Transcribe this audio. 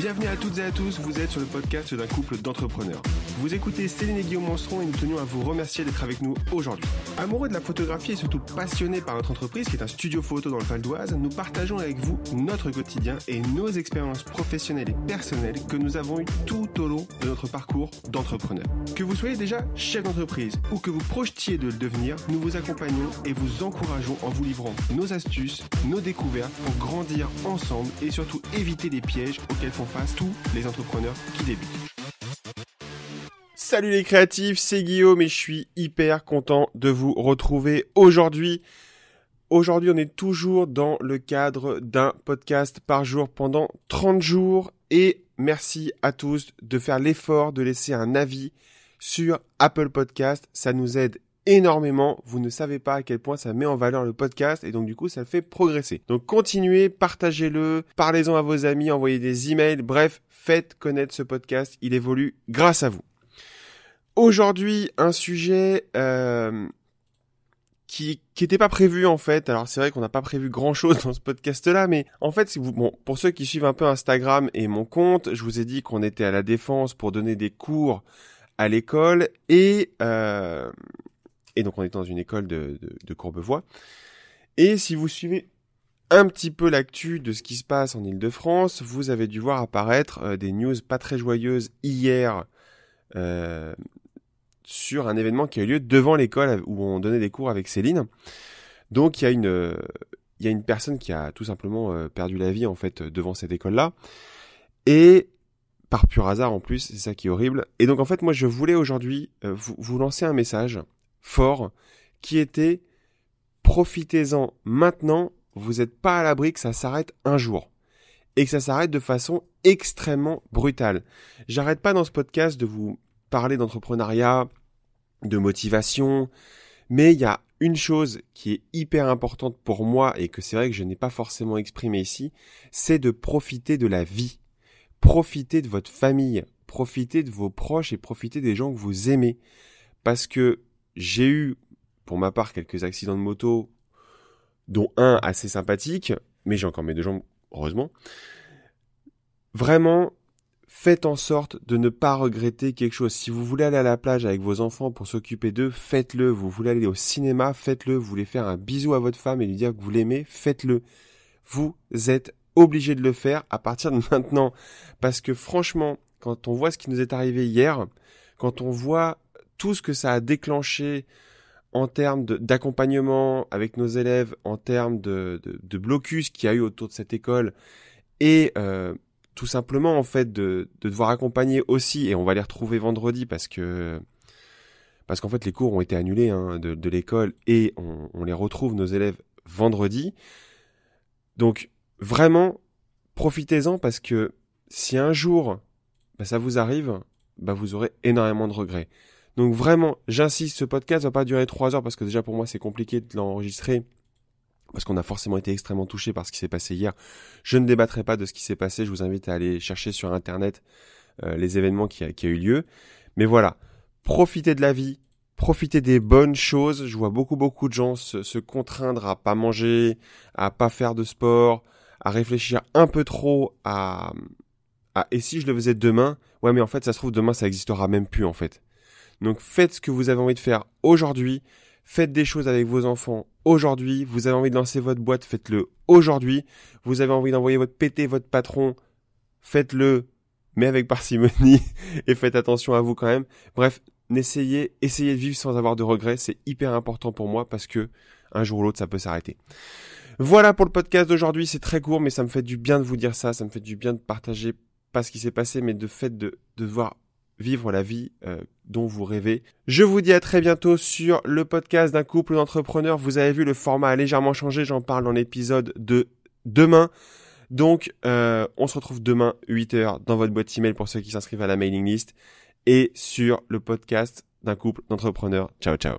Bienvenue à toutes et à tous, vous êtes sur le podcast d'un couple d'entrepreneurs. Vous écoutez Céline et Guillaume Monstron et nous tenions à vous remercier d'être avec nous aujourd'hui. Amoureux de la photographie et surtout passionnés par notre entreprise qui est un studio photo dans le Val d'Oise, nous partageons avec vous notre quotidien et nos expériences professionnelles et personnelles que nous avons eues tout au long de notre parcours d'entrepreneur. Que vous soyez déjà chef d'entreprise ou que vous projetiez de le devenir, nous vous accompagnons et vous encourageons en vous livrant nos astuces, nos découvertes pour grandir ensemble et surtout éviter les pièges auxquels font face tous les entrepreneurs qui débutent. Salut les créatifs, c'est Guillaume et je suis hyper content de vous retrouver aujourd'hui. Aujourd'hui, on est toujours dans le cadre d'un podcast par jour pendant 30 jours et merci à tous de faire l'effort de laisser un avis sur Apple Podcast. Ça nous aide énormément. Vous ne savez pas à quel point ça met en valeur le podcast et donc du coup ça le fait progresser. Donc continuez, partagez-le, parlez-en à vos amis, envoyez des emails, bref, faites connaître ce podcast, il évolue grâce à vous. Aujourd'hui, un sujet euh, qui n'était pas prévu en fait. Alors c'est vrai qu'on n'a pas prévu grand chose dans ce podcast là, mais en fait, bon, pour ceux qui suivent un peu Instagram et mon compte, je vous ai dit qu'on était à la défense pour donner des cours à l'école et euh, et donc on est dans une école de, Courbevoie. Et si vous suivez un petit peu l'actu de ce qui se passe en Ile-de-France, vous avez dû voir apparaître euh, des news pas très joyeuses hier euh, sur un événement qui a eu lieu devant l'école où on donnait des cours avec Céline. Donc il y a une, il y une personne qui a tout simplement euh, perdu la vie en fait devant cette école-là. Et par pur hasard en plus, c'est ça qui est horrible. Et donc en fait moi je voulais aujourd'hui vous lancer un message fort qui était profitez-en maintenant, vous n'êtes pas à l'abri que ça s'arrête un jour et que ça s'arrête de façon extrêmement brutale. J'arrête pas dans ce podcast de vous parler d'entrepreneuriat, de motivation, mais il y a une chose qui est hyper importante pour moi et que c'est vrai que je n'ai pas forcément exprimé ici, c'est de profiter de la vie. Profiter de votre famille, profiter de vos proches et profiter des gens que vous aimez. Parce que j'ai eu, pour ma part, quelques accidents de moto, dont un assez sympathique, mais j'ai encore mes deux jambes, heureusement. Vraiment, faites en sorte de ne pas regretter quelque chose. Si vous voulez aller à la plage avec vos enfants pour s'occuper d'eux, faites-le. Vous voulez aller au cinéma, faites-le. Vous voulez faire un bisou à votre femme et lui dire que vous l'aimez, faites-le. Vous êtes obligé de le faire à partir de maintenant. Parce que franchement, quand on voit ce qui nous est arrivé hier, quand on voit tout ce que ça a déclenché en termes d'accompagnement avec nos élèves, en termes de, blocus qu'il y a eu autour de cette école, et euh, tout simplement en fait de, devoir accompagner aussi, et on va les retrouver vendredi parce que parce qu'en fait les cours ont été annulés hein, de, l'école et on, les retrouve nos élèves vendredi. Donc vraiment profitez-en parce que si un jour bah, ça vous arrive, bah, vous aurez énormément de regrets. Donc vraiment, j'insiste, ce podcast va pas durer trois heures parce que déjà pour moi c'est compliqué de l'enregistrer parce qu'on a forcément été extrêmement touché par ce qui s'est passé hier. Je ne débattrai pas de ce qui s'est passé, je vous invite à aller chercher sur internet euh, les événements qui a, eu lieu. Mais voilà, profitez de la vie, profitez des bonnes choses. Je vois beaucoup beaucoup de gens se, contraindre à pas manger, à pas faire de sport, à réfléchir un peu trop à, à et si je le faisais demain Ouais, mais en fait ça se trouve demain ça existera même plus en fait. Donc faites ce que vous avez envie de faire aujourd'hui. Faites des choses avec vos enfants aujourd'hui. Vous avez envie de lancer votre boîte, faites-le aujourd'hui. Vous avez envie d'envoyer votre pété, votre patron, faites-le, mais avec parcimonie et faites attention à vous quand même. Bref, n'essayez, essayez de vivre sans avoir de regrets. C'est hyper important pour moi parce que un jour ou l'autre, ça peut s'arrêter. Voilà pour le podcast d'aujourd'hui. C'est très court, mais ça me fait du bien de vous dire ça. Ça me fait du bien de partager pas ce qui s'est passé, mais de fait de, de voir vivre la vie euh, dont vous rêvez. Je vous dis à très bientôt sur le podcast d'un couple d'entrepreneurs. Vous avez vu, le format a légèrement changé. J'en parle dans l'épisode de demain. Donc, euh, on se retrouve demain 8h dans votre boîte email pour ceux qui s'inscrivent à la mailing list et sur le podcast d'un couple d'entrepreneurs. Ciao, ciao.